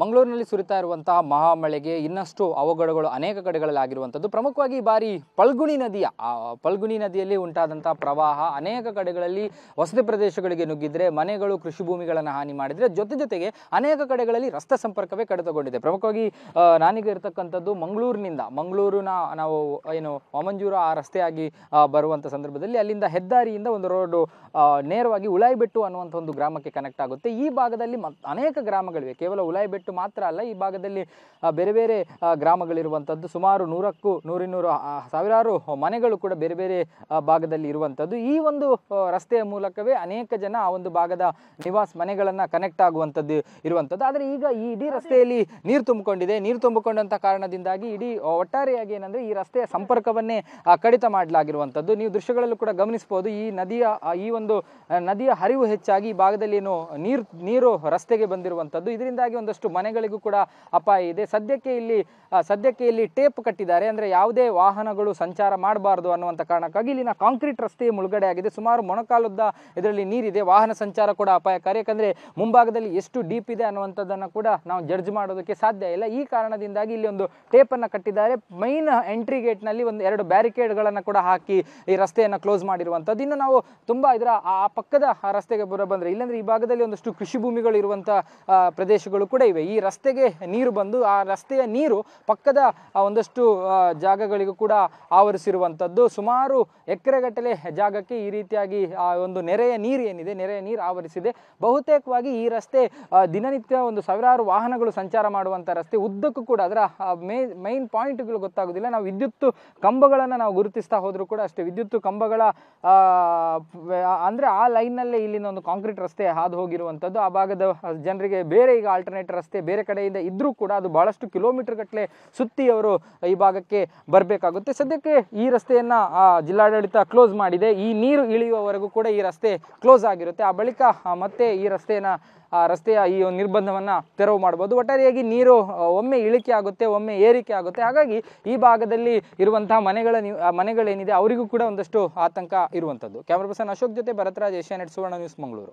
ಮಂಗಳೂರಿನಲ್ಲಿ ಸುರಿತಾ ಇರುವಂತಹ ಮಹಾಮಳೆಗೆ ಇನ್ನಷ್ಟು ಅವಘಡಗಳು ಅನೇಕ ಕಡೆಗಳಲ್ಲಿ ಆಗಿರುವಂಥದ್ದು ಪ್ರಮುಖವಾಗಿ ಬಾರಿ ಪಲ್ಗುಣಿ ನದಿಯ ಪಲ್ಗುಣಿ ನದಿಯಲ್ಲಿ ಉಂಟಾದಂಥ ಪ್ರವಾಹ ಅನೇಕ ಕಡೆಗಳಲ್ಲಿ ವಸತಿ ಪ್ರದೇಶಗಳಿಗೆ ನುಗ್ಗಿದ್ರೆ ಮನೆಗಳು ಕೃಷಿ ಭೂಮಿಗಳನ್ನು ಹಾನಿ ಮಾಡಿದರೆ ಜೊತೆ ಜೊತೆಗೆ ಅನೇಕ ಕಡೆಗಳಲ್ಲಿ ರಸ್ತೆ ಸಂಪರ್ಕವೇ ಕಡಿತಗೊಂಡಿದೆ ಪ್ರಮುಖವಾಗಿ ನಾನೀಗ ಇರತಕ್ಕಂಥದ್ದು ಮಂಗಳೂರಿನಿಂದ ಮಂಗಳೂರಿನ ನಾವು ಏನು ವಾಮಂಜೂರ ಆ ರಸ್ತೆಯಾಗಿ ಬರುವಂಥ ಸಂದರ್ಭದಲ್ಲಿ ಅಲ್ಲಿಂದ ಹೆದ್ದಾರಿಯಿಂದ ಒಂದು ರೋಡು ನೇರವಾಗಿ ಉಳಾಯಿಬೆಟ್ಟು ಅನ್ನುವಂಥ ಒಂದು ಗ್ರಾಮಕ್ಕೆ ಕನೆಕ್ಟ್ ಆಗುತ್ತೆ ಈ ಭಾಗದಲ್ಲಿ ಅನೇಕ ಗ್ರಾಮಗಳಿವೆ ಕೇವಲ ಉಳಾಯಿಬೆಟ್ಟು ಮಾತ್ರ ಅಲ್ಲ ಈ ಭಾಗದಲ್ಲಿ ಬೇರೆ ಬೇರೆ ಗ್ರಾಮಗಳಿರುವಂಥದ್ದು ಸುಮಾರು ನೂರಕ್ಕೂ ನೂರಿನ್ನೂರು ಸಾವಿರಾರು ಮನೆಗಳು ಕೂಡ ಬೇರೆ ಬೇರೆ ಭಾಗದಲ್ಲಿ ಇರುವಂಥದ್ದು ಈ ಒಂದು ರಸ್ತೆಯ ಮೂಲಕವೇ ಅನೇಕ ಜನ ಆ ಒಂದು ಭಾಗದ ನಿವಾಸ ಮನೆಗಳನ್ನು ಕನೆಕ್ಟ್ ಆಗುವಂಥದ್ದು ಇರುವಂಥದ್ದು ಆದರೆ ಈಗ ಈ ಇಡೀ ರಸ್ತೆಯಲ್ಲಿ ನೀರು ತುಂಬಿಕೊಂಡಿದೆ ನೀರು ತುಂಬಿಕೊಂಡಂಥ ಕಾರಣದಿಂದಾಗಿ ಇಡೀ ಒಟ್ಟಾರೆಯಾಗಿ ಏನಂದರೆ ಈ ರಸ್ತೆಯ ಸಂಪರ್ಕವನ್ನೇ ಕಡಿತ ಮಾಡಲಾಗಿರುವಂಥದ್ದು ನೀವು ದೃಶ್ಯಗಳಲ್ಲೂ ಕೂಡ ಗಮನಿಸಬಹುದು ಈ ನದಿಯ ಈ ಒಂದು ನದಿಯ ಹರಿವು ಹೆಚ್ಚಾಗಿ ಈ ಭಾಗದಲ್ಲಿ ಏನು ನೀರು ನೀರು ರಸ್ತೆಗೆ ಬಂದಿರುವಂಥದ್ದು ಇದರಿಂದಾಗಿ ಒಂದಷ್ಟು ಮನೆಗಳಿಗೂ ಕೂಡ ಅಪಾಯ ಇದೆ ಸದ್ಯಕ್ಕೆ ಇಲ್ಲಿ ಸದ್ಯಕ್ಕೆ ಇಲ್ಲಿ ಟೇಪ್ ಕಟ್ಟಿದ್ದಾರೆ ಅಂದ್ರೆ ಯಾವುದೇ ವಾಹನಗಳು ಸಂಚಾರ ಮಾಡಬಾರ್ದು ಅನ್ನುವಂಥ ಕಾರಣಕ್ಕಾಗಿ ಇಲ್ಲಿನ ಕಾಂಕ್ರೀಟ್ ರಸ್ತೆ ಮುಳುಗಡೆ ಆಗಿದೆ ಸುಮಾರು ಮೊಣಕಾಲದ ಇದರಲ್ಲಿ ನೀರಿದೆ ವಾಹನ ಸಂಚಾರ ಕೂಡ ಅಪಾಯಕಾರಿ ಯಾಕಂದ್ರೆ ಮುಂಭಾಗದಲ್ಲಿ ಎಷ್ಟು ಡೀಪ್ ಇದೆ ಅನ್ನುವಂಥದ್ದನ್ನು ಕೂಡ ನಾವು ಜಡ್ಜ್ ಮಾಡೋದಕ್ಕೆ ಸಾಧ್ಯ ಇಲ್ಲ ಈ ಕಾರಣದಿಂದಾಗಿ ಇಲ್ಲಿ ಒಂದು ಟೇಪ್ ಟೇಪನ್ನು ಕಟ್ಟಿದ್ದಾರೆ ಮೈನ್ ಎಂಟ್ರಿ ನಲ್ಲಿ ಒಂದು ಎರಡು ಬ್ಯಾರಿಕೇಡ್ಗಳನ್ನು ಕೂಡ ಹಾಕಿ ಈ ರಸ್ತೆಯನ್ನು ಕ್ಲೋಸ್ ಮಾಡಿರುವಂಥದ್ದು ಇನ್ನು ನಾವು ತುಂಬಾ ಇದರ ಆ ಪಕ್ಕದ ರಸ್ತೆಗೆ ಬರೋ ಬಂದ್ರೆ ಇಲ್ಲಾಂದರೆ ಈ ಭಾಗದಲ್ಲಿ ಒಂದಷ್ಟು ಕೃಷಿ ಭೂಮಿಗಳು ಇರುವಂತಹ ಪ್ರದೇಶಗಳು ಕೂಡ ಇವೆ ಈ ರಸ್ತೆಗೆ ನೀರು ಬಂದು ಆ ರಸ್ತೆಯ ನೀರು ಪಕ್ಕದ ಒಂದಷ್ಟು ಜಾಗಗಳಿಗೂ ಕೂಡ ಆವರಿಸಿರುವಂಥದ್ದು ಸುಮಾರು ಎಕರೆಗಟ್ಟಲೆ ಜಾಗಕ್ಕೆ ಈ ರೀತಿಯಾಗಿ ಆ ಒಂದು ನೆರೆಯ ನೀರು ಏನಿದೆ ನೆರೆಯ ನೀರು ಆವರಿಸಿದೆ ಬಹುತೇಕವಾಗಿ ಈ ರಸ್ತೆ ದಿನನಿತ್ಯ ಒಂದು ಸಾವಿರಾರು ವಾಹನಗಳು ಸಂಚಾರ ಮಾಡುವಂಥ ರಸ್ತೆ ಉದ್ದಕ್ಕೂ ಕೂಡ ಅದರ ಮೇ ಮೈನ್ ಪಾಯಿಂಟ್ಗಳು ಗೊತ್ತಾಗೋದಿಲ್ಲ ನಾವು ವಿದ್ಯುತ್ ಕಂಬಗಳನ್ನು ನಾವು ಗುರುತಿಸ್ತಾ ಹೋದರೂ ಕೂಡ ಅಷ್ಟೇ ವಿದ್ಯುತ್ ಕಂಬಗಳ ಅಂದರೆ ಆ ಲೈನ್ನಲ್ಲೇ ಇಲ್ಲಿನ ಒಂದು ಕಾಂಕ್ರೀಟ್ ರಸ್ತೆ ಹಾದು ಹೋಗಿರುವಂಥದ್ದು ಆ ಭಾಗದ ಜನರಿಗೆ ಬೇರೆ ಈಗ ಆಲ್ಟರ್ನೇಟ್ ರಸ್ತೆ ರಸ್ತೆ ಬೇರೆ ಕಡೆಯಿಂದ ಇದ್ದರೂ ಕೂಡ ಅದು ಭಾಳಷ್ಟು ಕಿಲೋಮೀಟರ್ ಗಟ್ಟಲೆ ಸುತ್ತಿ ಅವರು ಈ ಭಾಗಕ್ಕೆ ಬರಬೇಕಾಗುತ್ತೆ ಸದ್ಯಕ್ಕೆ ಈ ರಸ್ತೆಯನ್ನು ಜಿಲ್ಲಾಡಳಿತ ಕ್ಲೋಸ್ ಮಾಡಿದೆ ಈ ನೀರು ಇಳಿಯುವವರೆಗೂ ಕೂಡ ಈ ರಸ್ತೆ ಕ್ಲೋಸ್ ಆಗಿರುತ್ತೆ ಆ ಬಳಿಕ ಮತ್ತೆ ಈ ರಸ್ತೆಯನ್ನು ರಸ್ತೆಯ ಈ ಒಂದು ನಿರ್ಬಂಧವನ್ನು ತೆರವು ಮಾಡ್ಬೋದು ಒಟ್ಟಾರೆಯಾಗಿ ನೀರು ಒಮ್ಮೆ ಇಳಿಕೆ ಆಗುತ್ತೆ ಒಮ್ಮೆ ಏರಿಕೆ ಆಗುತ್ತೆ ಹಾಗಾಗಿ ಈ ಭಾಗದಲ್ಲಿ ಇರುವಂತಹ ಮನೆಗಳ ಮನೆಗಳೇನಿದೆ ಅವರಿಗೂ ಕೂಡ ಒಂದಷ್ಟು ಆತಂಕ ಇರುವಂಥದ್ದು ಕ್ಯಾಮ್ರಾ ಪರ್ಸನ್ ಅಶೋಕ್ ಜೊತೆ ಭರತರಾಜ್ ಏಷ್ಯಾನೆಟ್ ಸುವರ್ಣ ನ್ಯೂಸ್ ಮಂಗಳೂರು